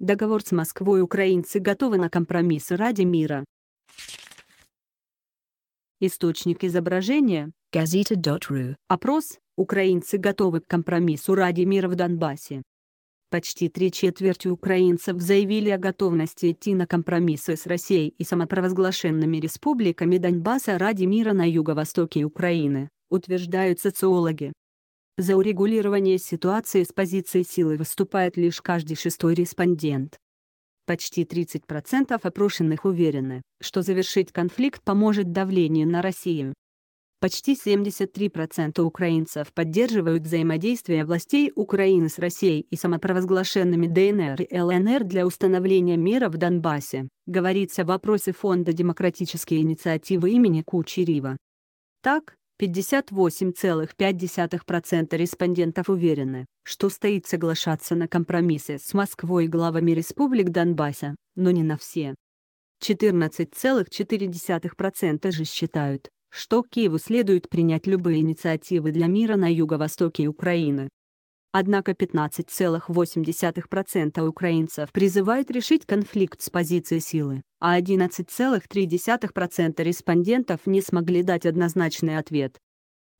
Договор с Москвой украинцы готовы на компромисс ради мира. Источник изображения – gazeta.ru. Опрос – украинцы готовы к компромиссу ради мира в Донбассе. Почти три четверти украинцев заявили о готовности идти на компромиссы с Россией и самопровозглашенными республиками Донбасса ради мира на юго-востоке Украины, утверждают социологи. За урегулирование ситуации с позиции силы выступает лишь каждый шестой респондент. Почти 30% опрошенных уверены, что завершить конфликт поможет давление на Россию. Почти 73% украинцев поддерживают взаимодействие властей Украины с Россией и самопровозглашенными ДНР и ЛНР для установления мира в Донбассе, говорится в вопросе Фонда демократические инициативы имени Кучерива. Так, 58,5% респондентов уверены, что стоит соглашаться на компромиссы с Москвой и главами республик Донбасса, но не на все. 14,4% же считают, что Киеву следует принять любые инициативы для мира на юго-востоке Украины. Однако 15,8% украинцев призывают решить конфликт с позиции силы а 11,3% респондентов не смогли дать однозначный ответ.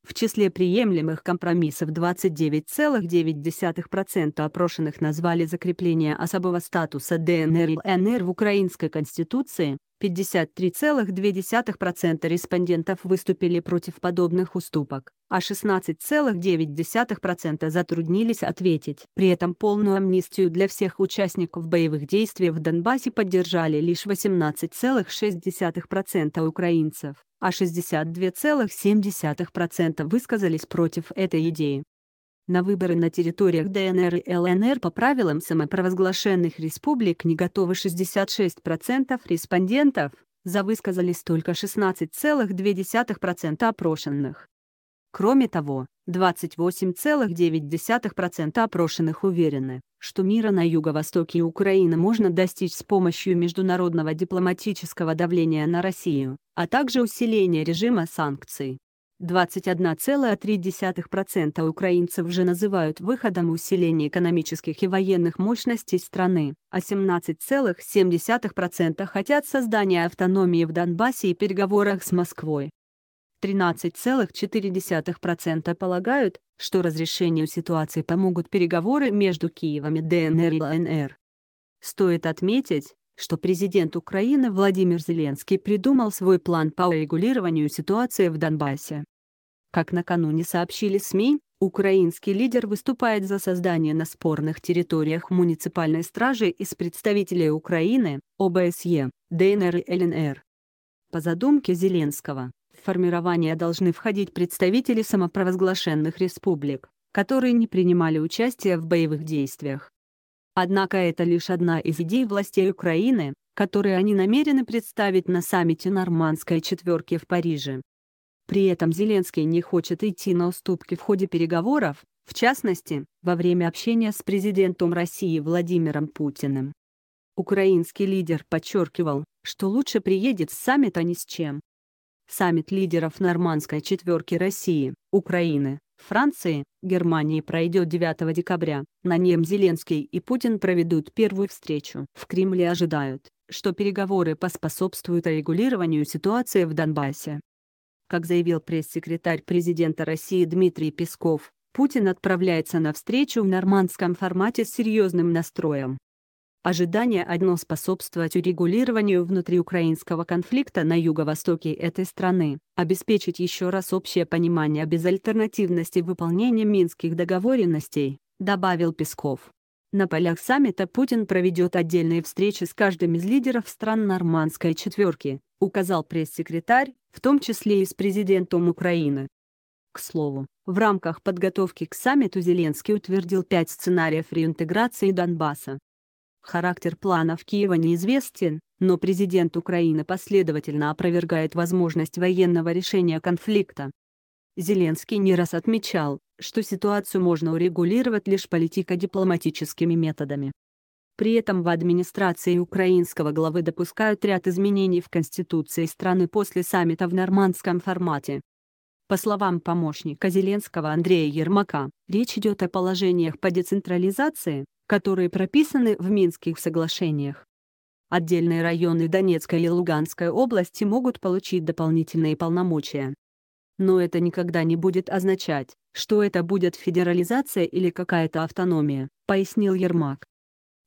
В числе приемлемых компромиссов 29,9% опрошенных назвали закрепление особого статуса ДНР и ЛНР в Украинской Конституции, 53,2% респондентов выступили против подобных уступок, а 16,9% затруднились ответить. При этом полную амнистию для всех участников боевых действий в Донбассе поддержали лишь 18,6% украинцев а 62,7% высказались против этой идеи. На выборы на территориях ДНР и ЛНР по правилам самопровозглашенных республик не готовы 66% респондентов, за высказались только 16,2% опрошенных. Кроме того, 28,9% опрошенных уверены, что мира на юго-востоке Украины можно достичь с помощью международного дипломатического давления на Россию, а также усиления режима санкций. 21,3% украинцев же называют выходом усиление экономических и военных мощностей страны, а 17,7% хотят создания автономии в Донбассе и переговорах с Москвой. 13,4% полагают, что разрешению ситуации помогут переговоры между Киевами ДНР и ЛНР. Стоит отметить, что президент Украины Владимир Зеленский придумал свой план по регулированию ситуации в Донбассе. Как накануне сообщили СМИ, украинский лидер выступает за создание на спорных территориях муниципальной стражи из представителей Украины, ОБСЕ, ДНР и ЛНР. По задумке Зеленского, в формирование должны входить представители самопровозглашенных республик, которые не принимали участия в боевых действиях. Однако это лишь одна из идей властей Украины, которые они намерены представить на саммите Нормандской четверки в Париже. При этом Зеленский не хочет идти на уступки в ходе переговоров, в частности, во время общения с президентом России Владимиром Путиным. Украинский лидер подчеркивал, что лучше приедет с саммита ни с чем, Саммит лидеров нормандской четверки России, Украины, Франции, Германии пройдет 9 декабря. На нем Зеленский и Путин проведут первую встречу. В Кремле ожидают, что переговоры поспособствуют регулированию ситуации в Донбассе. Как заявил пресс-секретарь президента России Дмитрий Песков, Путин отправляется на встречу в нормандском формате с серьезным настроем. Ожидание одно способствовать урегулированию внутриукраинского конфликта на юго-востоке этой страны, обеспечить еще раз общее понимание безальтернативности выполнения минских договоренностей, добавил Песков. На полях саммита Путин проведет отдельные встречи с каждым из лидеров стран Нормандской четверки, указал пресс-секретарь, в том числе и с президентом Украины. К слову, в рамках подготовки к саммиту Зеленский утвердил пять сценариев реинтеграции Донбасса. Характер планов Киева неизвестен, но президент Украины последовательно опровергает возможность военного решения конфликта. Зеленский не раз отмечал, что ситуацию можно урегулировать лишь политико-дипломатическими методами. При этом в администрации украинского главы допускают ряд изменений в Конституции страны после саммита в нормандском формате. По словам помощника Зеленского Андрея Ермака, речь идет о положениях по децентрализации, которые прописаны в Минских соглашениях. Отдельные районы Донецкой и Луганской области могут получить дополнительные полномочия. Но это никогда не будет означать, что это будет федерализация или какая-то автономия, пояснил Ермак.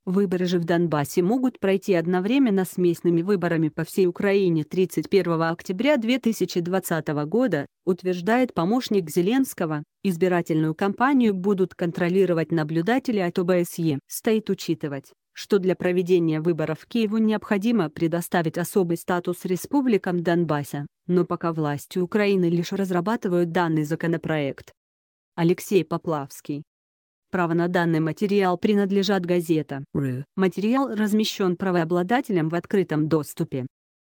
Выборы же в Донбассе могут пройти одновременно с местными выборами по всей Украине 31 октября 2020 года, утверждает помощник Зеленского, избирательную кампанию будут контролировать наблюдатели от ОБСЕ. Стоит учитывать, что для проведения выборов Киеву необходимо предоставить особый статус республикам Донбасса, но пока власти Украины лишь разрабатывают данный законопроект. Алексей Поплавский Право на данный материал принадлежат газета. Материал размещен правообладателем в открытом доступе.